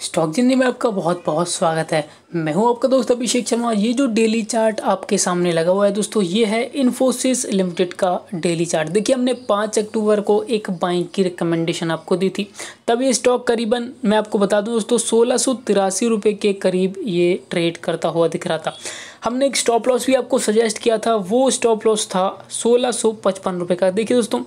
stock जिंदगी में आपका बहुत बहुत स्वागत है मैं हूं आपका दोस्त अभिषेक शर्मा ये जो डेली चार्ट आपके सामने लगा हुआ है दोस्तों ये है इन्फोसिस लिमिटेड का डेली चार्ट देखिए हमने पाँच अक्टूबर को एक बाइक की रिकमेंडेशन आपको दी थी तब ये स्टॉक करीबन मैं आपको बता दूं दोस्तों सोलह सौ के करीब ये ट्रेड करता हुआ दिख रहा था हमने एक स्टॉप लॉस भी आपको सजेस्ट किया था वो स्टॉप लॉस था सोलह सौ पचपन रुपये का देखिए दोस्तों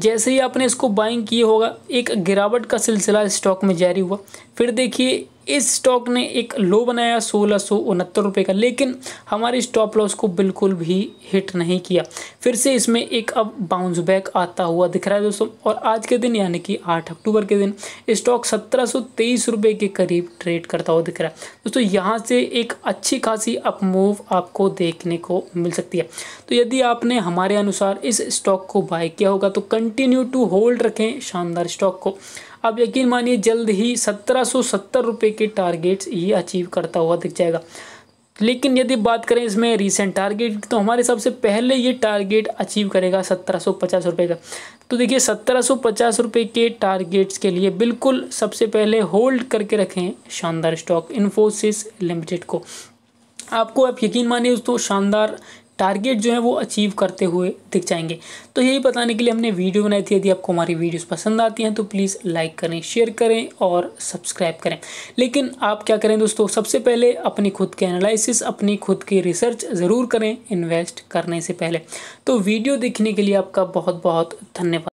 जैसे ही आपने इसको बाइंग किया होगा एक गिरावट का सिलसिला स्टॉक में जारी हुआ फिर देखिए इस स्टॉक ने एक लो बनाया सोलह सौ उनहत्तर रुपये का लेकिन हमारे स्टॉप लॉस को बिल्कुल भी हिट नहीं किया फिर से इसमें एक अब बाउंस बैक आता हुआ दिख रहा है दोस्तों और आज के दिन यानी कि आठ अक्टूबर के दिन स्टॉक सत्रह सौ तेईस रुपये के करीब ट्रेड करता हुआ दिख रहा है दोस्तों यहाँ से एक अच्छी खासी अप मूव आपको देखने को मिल सकती है तो यदि आपने हमारे अनुसार इस स्टॉक को बाय किया होगा तो कंटिन्यू टू होल्ड रखें शानदार स्टॉक को अब यकीन मानिए जल्द ही सत्रह सौ सत्तर रुपये के टारगेट्स ये अचीव करता हुआ दिख जाएगा लेकिन यदि बात करें इसमें रीसेंट टारगेट तो हमारे सबसे पहले ये टारगेट अचीव करेगा सत्रह सौ पचास रुपये का तो देखिए सत्रह सौ पचास रुपये के टारगेट्स के लिए बिल्कुल सबसे पहले होल्ड करके रखें शानदार स्टॉक इन्फोसिस लिमिटेड को आपको आप यकीन मानिए दोस्तों शानदार टारगेट जो है वो अचीव करते हुए दिख जाएंगे तो यही बताने के लिए हमने वीडियो बनाई थी यदि आपको हमारी वीडियोस पसंद आती हैं तो प्लीज़ लाइक करें शेयर करें और सब्सक्राइब करें लेकिन आप क्या करें दोस्तों सबसे पहले अपनी खुद के एनालिसिस अपनी खुद की रिसर्च ज़रूर करें इन्वेस्ट करने से पहले तो वीडियो देखने के लिए आपका बहुत बहुत धन्यवाद